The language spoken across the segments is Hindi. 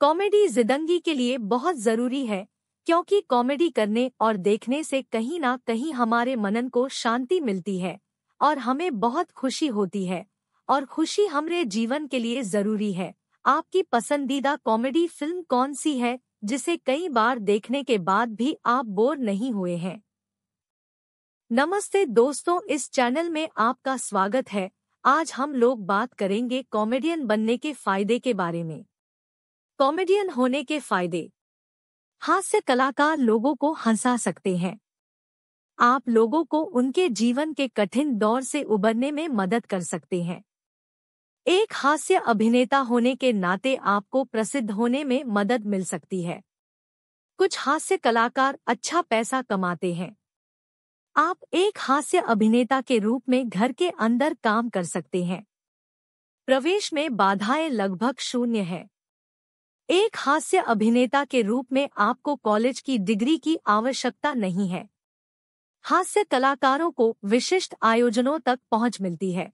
कॉमेडी जिंदगी के लिए बहुत जरूरी है क्योंकि कॉमेडी करने और देखने से कहीं ना कहीं हमारे मनन को शांति मिलती है और हमें बहुत खुशी होती है और खुशी हमारे जीवन के लिए जरूरी है आपकी पसंदीदा कॉमेडी फिल्म कौन सी है जिसे कई बार देखने के बाद भी आप बोर नहीं हुए हैं नमस्ते दोस्तों इस चैनल में आपका स्वागत है आज हम लोग बात करेंगे कॉमेडियन बनने के फायदे के बारे में कॉमेडियन होने के फायदे हास्य कलाकार लोगों को हंसा सकते हैं आप लोगों को उनके जीवन के कठिन दौर से उबरने में मदद कर सकते हैं एक हास्य अभिनेता होने के नाते आपको प्रसिद्ध होने में मदद मिल सकती है कुछ हास्य कलाकार अच्छा पैसा कमाते हैं आप एक हास्य अभिनेता के रूप में घर के अंदर काम कर सकते हैं प्रवेश में बाधाएं लगभग शून्य है एक हास्य अभिनेता के रूप में आपको कॉलेज की डिग्री की आवश्यकता नहीं है हास्य कलाकारों को विशिष्ट आयोजनों तक पहुंच मिलती है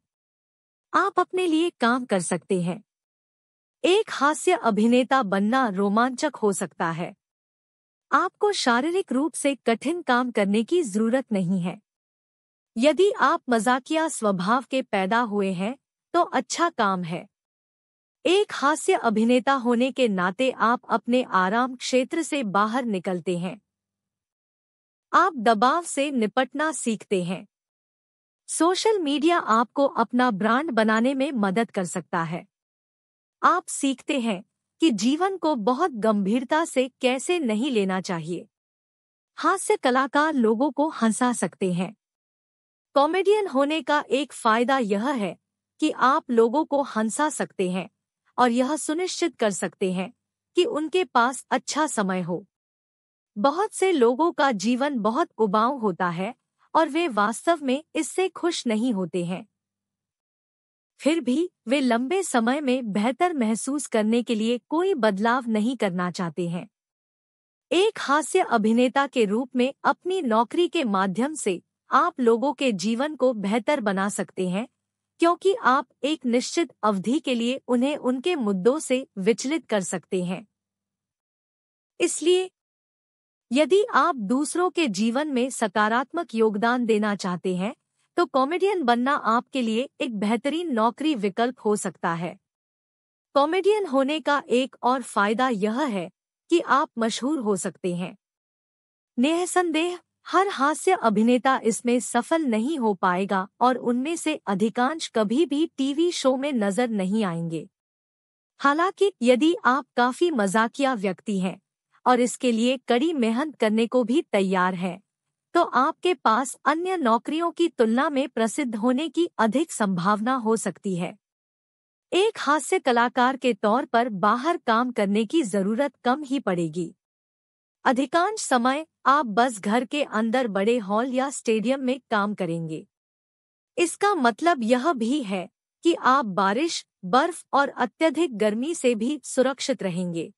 आप अपने लिए काम कर सकते हैं एक हास्य अभिनेता बनना रोमांचक हो सकता है आपको शारीरिक रूप से कठिन काम करने की जरूरत नहीं है यदि आप मजाकिया स्वभाव के पैदा हुए हैं तो अच्छा काम है एक हास्य अभिनेता होने के नाते आप अपने आराम क्षेत्र से बाहर निकलते हैं आप दबाव से निपटना सीखते हैं सोशल मीडिया आपको अपना ब्रांड बनाने में मदद कर सकता है आप सीखते हैं कि जीवन को बहुत गंभीरता से कैसे नहीं लेना चाहिए हास्य कलाकार लोगों को हंसा सकते हैं कॉमेडियन होने का एक फायदा यह है कि आप लोगों को हंसा सकते हैं और यह सुनिश्चित कर सकते हैं कि उनके पास अच्छा समय हो बहुत से लोगों का जीवन बहुत उबाऊ होता है और वे वास्तव में इससे खुश नहीं होते हैं फिर भी वे लंबे समय में बेहतर महसूस करने के लिए कोई बदलाव नहीं करना चाहते हैं एक हास्य अभिनेता के रूप में अपनी नौकरी के माध्यम से आप लोगों के जीवन को बेहतर बना सकते हैं क्योंकि आप एक निश्चित अवधि के लिए उन्हें उनके मुद्दों से विचलित कर सकते हैं इसलिए यदि आप दूसरों के जीवन में सकारात्मक योगदान देना चाहते हैं तो कॉमेडियन बनना आपके लिए एक बेहतरीन नौकरी विकल्प हो सकता है कॉमेडियन होने का एक और फायदा यह है कि आप मशहूर हो सकते हैं नेह संदेह हर हास्य अभिनेता इसमें सफल नहीं हो पाएगा और उनमें से अधिकांश कभी भी टीवी शो में नजर नहीं आएंगे हालांकि यदि आप काफी मजाकिया व्यक्ति हैं और इसके लिए कड़ी मेहनत करने को भी तैयार हैं, तो आपके पास अन्य नौकरियों की तुलना में प्रसिद्ध होने की अधिक संभावना हो सकती है एक हास्य कलाकार के तौर पर बाहर काम करने की जरूरत कम ही पड़ेगी अधिकांश समय आप बस घर के अंदर बड़े हॉल या स्टेडियम में काम करेंगे इसका मतलब यह भी है कि आप बारिश बर्फ और अत्यधिक गर्मी से भी सुरक्षित रहेंगे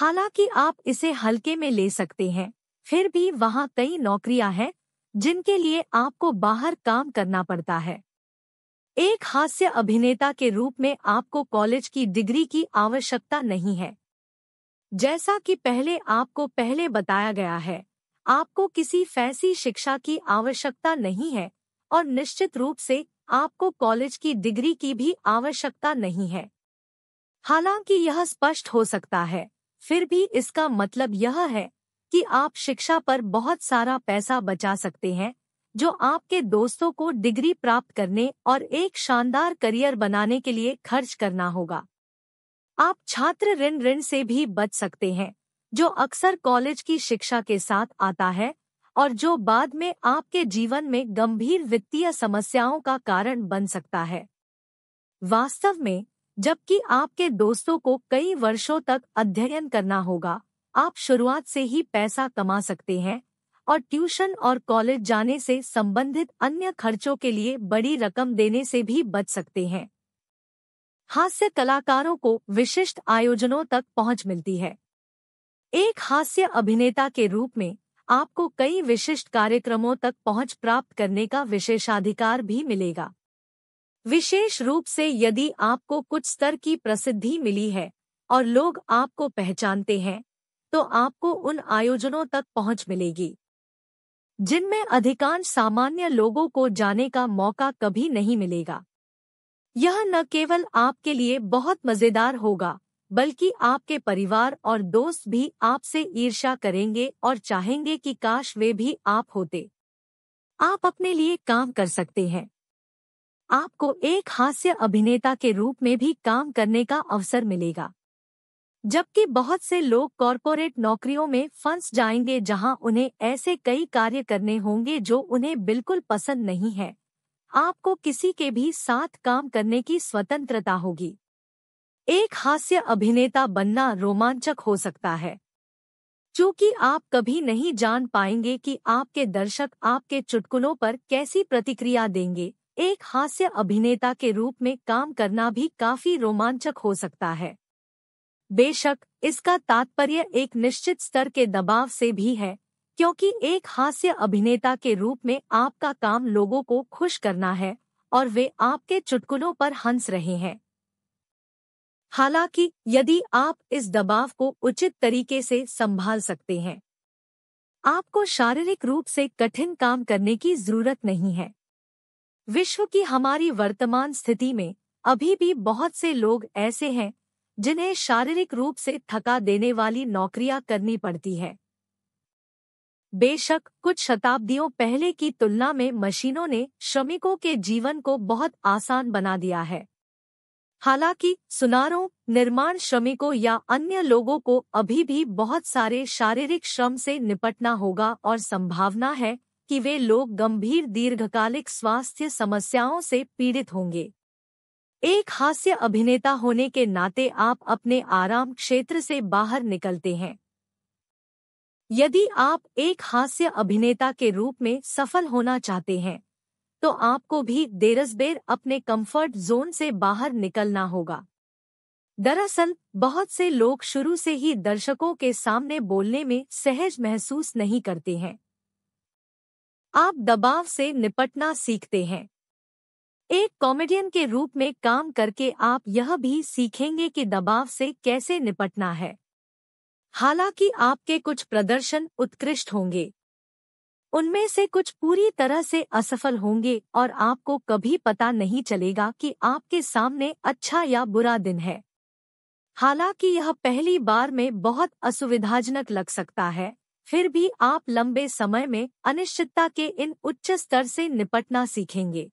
हालांकि आप इसे हल्के में ले सकते हैं फिर भी वहाँ कई नौकरियां हैं जिनके लिए आपको बाहर काम करना पड़ता है एक हास्य अभिनेता के रूप में आपको कॉलेज की डिग्री की आवश्यकता नहीं है जैसा कि पहले आपको पहले बताया गया है आपको किसी फैसी शिक्षा की आवश्यकता नहीं है और निश्चित रूप से आपको कॉलेज की डिग्री की भी आवश्यकता नहीं है हालांकि यह स्पष्ट हो सकता है फिर भी इसका मतलब यह है कि आप शिक्षा पर बहुत सारा पैसा बचा सकते हैं जो आपके दोस्तों को डिग्री प्राप्त करने और एक शानदार करियर बनाने के लिए खर्च करना होगा आप छात्र ऋण ऋण से भी बच सकते हैं जो अक्सर कॉलेज की शिक्षा के साथ आता है और जो बाद में आपके जीवन में गंभीर वित्तीय समस्याओं का कारण बन सकता है वास्तव में जबकि आपके दोस्तों को कई वर्षों तक अध्ययन करना होगा आप शुरुआत से ही पैसा कमा सकते हैं और ट्यूशन और कॉलेज जाने से संबंधित अन्य खर्चों के लिए बड़ी रकम देने से भी बच सकते हैं हास्य कलाकारों को विशिष्ट आयोजनों तक पहुंच मिलती है एक हास्य अभिनेता के रूप में आपको कई विशिष्ट कार्यक्रमों तक पहुंच प्राप्त करने का विशेषाधिकार भी मिलेगा विशेष रूप से यदि आपको कुछ स्तर की प्रसिद्धि मिली है और लोग आपको पहचानते हैं तो आपको उन आयोजनों तक पहुंच मिलेगी जिनमें अधिकांश सामान्य लोगों को जाने का मौका कभी नहीं मिलेगा यह न केवल आपके लिए बहुत मज़ेदार होगा बल्कि आपके परिवार और दोस्त भी आपसे ईर्ष्या करेंगे और चाहेंगे कि काश वे भी आप होते आप अपने लिए काम कर सकते हैं आपको एक हास्य अभिनेता के रूप में भी काम करने का अवसर मिलेगा जबकि बहुत से लोग कॉरपोरेट नौकरियों में फंस जाएंगे जहां उन्हें ऐसे कई कार्य करने होंगे जो उन्हें बिल्कुल पसंद नहीं है आपको किसी के भी साथ काम करने की स्वतंत्रता होगी एक हास्य अभिनेता बनना रोमांचक हो सकता है क्योंकि आप कभी नहीं जान पाएंगे कि आपके दर्शक आपके चुटकुलों पर कैसी प्रतिक्रिया देंगे एक हास्य अभिनेता के रूप में काम करना भी काफी रोमांचक हो सकता है बेशक इसका तात्पर्य एक निश्चित स्तर के दबाव से भी है क्योंकि एक हास्य अभिनेता के रूप में आपका काम लोगों को खुश करना है और वे आपके चुटकुलों पर हंस रहे हैं हालांकि यदि आप इस दबाव को उचित तरीके से संभाल सकते हैं आपको शारीरिक रूप से कठिन काम करने की जरूरत नहीं है विश्व की हमारी वर्तमान स्थिति में अभी भी बहुत से लोग ऐसे हैं जिन्हें शारीरिक रूप से थका देने वाली नौकरियां करनी पड़ती है बेशक कुछ शताब्दियों पहले की तुलना में मशीनों ने श्रमिकों के जीवन को बहुत आसान बना दिया है हालांकि सुनारों निर्माण श्रमिकों या अन्य लोगों को अभी भी बहुत सारे शारीरिक श्रम से निपटना होगा और संभावना है कि वे लोग गंभीर दीर्घकालिक स्वास्थ्य समस्याओं से पीड़ित होंगे एक हास्य अभिनेता होने के नाते आप अपने आराम क्षेत्र से बाहर निकलते हैं यदि आप एक हास्य अभिनेता के रूप में सफल होना चाहते हैं तो आपको भी देरसबेर अपने कंफर्ट जोन से बाहर निकलना होगा दरअसल बहुत से लोग शुरू से ही दर्शकों के सामने बोलने में सहज महसूस नहीं करते हैं आप दबाव से निपटना सीखते हैं एक कॉमेडियन के रूप में काम करके आप यह भी सीखेंगे कि दबाव से कैसे निपटना है हालांकि आपके कुछ प्रदर्शन उत्कृष्ट होंगे उनमें से कुछ पूरी तरह से असफल होंगे और आपको कभी पता नहीं चलेगा कि आपके सामने अच्छा या बुरा दिन है हालांकि यह पहली बार में बहुत असुविधाजनक लग सकता है फिर भी आप लंबे समय में अनिश्चितता के इन उच्च स्तर से निपटना सीखेंगे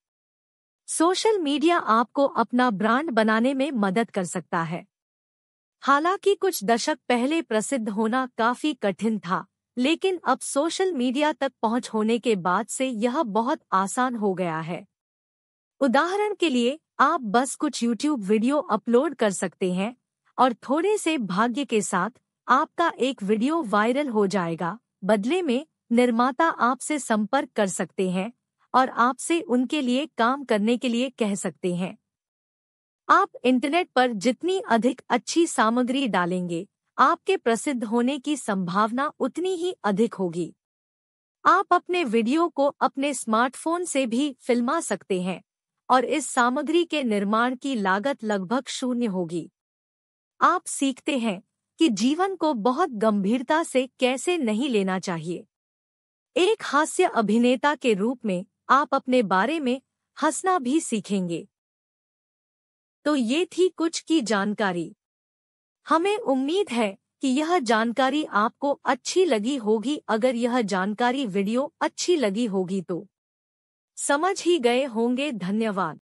सोशल मीडिया आपको अपना ब्रांड बनाने में मदद कर सकता है हालांकि कुछ दशक पहले प्रसिद्ध होना काफी कठिन था लेकिन अब सोशल मीडिया तक पहुंच होने के बाद से यह बहुत आसान हो गया है उदाहरण के लिए आप बस कुछ YouTube वीडियो अपलोड कर सकते हैं और थोड़े से भाग्य के साथ आपका एक वीडियो वायरल हो जाएगा बदले में निर्माता आपसे संपर्क कर सकते हैं और आपसे उनके लिए काम करने के लिए कह सकते हैं आप इंटरनेट पर जितनी अधिक अच्छी सामग्री डालेंगे आपके प्रसिद्ध होने की संभावना उतनी ही अधिक होगी आप अपने वीडियो को अपने स्मार्टफोन से भी फिल्मा सकते हैं और इस सामग्री के निर्माण की लागत लगभग शून्य होगी आप सीखते हैं कि जीवन को बहुत गंभीरता से कैसे नहीं लेना चाहिए एक हास्य अभिनेता के रूप में आप अपने बारे में हंसना भी सीखेंगे तो ये थी कुछ की जानकारी हमें उम्मीद है कि यह जानकारी आपको अच्छी लगी होगी अगर यह जानकारी वीडियो अच्छी लगी होगी तो समझ ही गए होंगे धन्यवाद